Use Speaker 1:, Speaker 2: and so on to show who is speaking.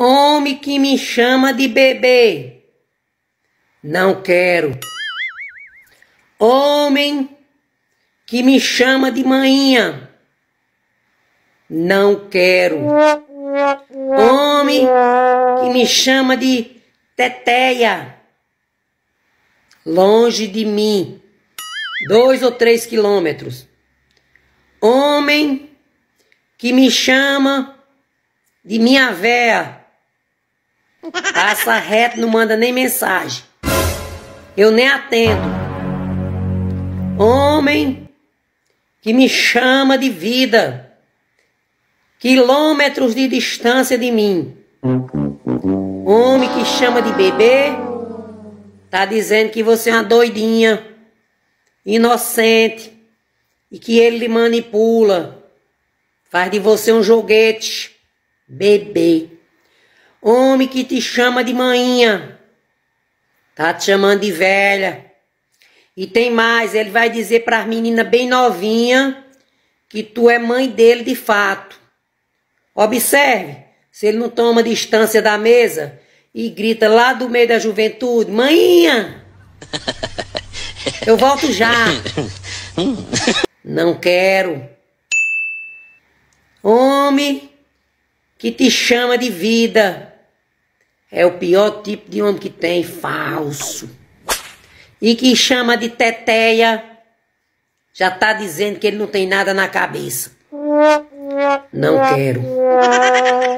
Speaker 1: Homem que me chama de bebê. Não quero. Homem que me chama de manhã, Não quero. Homem que me chama de teteia. Longe de mim. Dois ou três quilômetros. Homem que me chama de minha véia. Passa reto, não manda nem mensagem. Eu nem atendo. Homem que me chama de vida, quilômetros de distância de mim. Homem que chama de bebê, tá dizendo que você é uma doidinha, inocente, e que ele lhe manipula, faz de você um joguete, bebê. Homem que te chama de manhinha. Tá te chamando de velha. E tem mais, ele vai dizer para as meninas bem novinha que tu é mãe dele de fato. Observe, se ele não toma distância da mesa e grita lá do meio da juventude, manhinha! Eu volto já. Não quero. Homem que te chama de vida. É o pior tipo de homem que tem, falso. E que chama de teteia, já tá dizendo que ele não tem nada na cabeça. Não quero.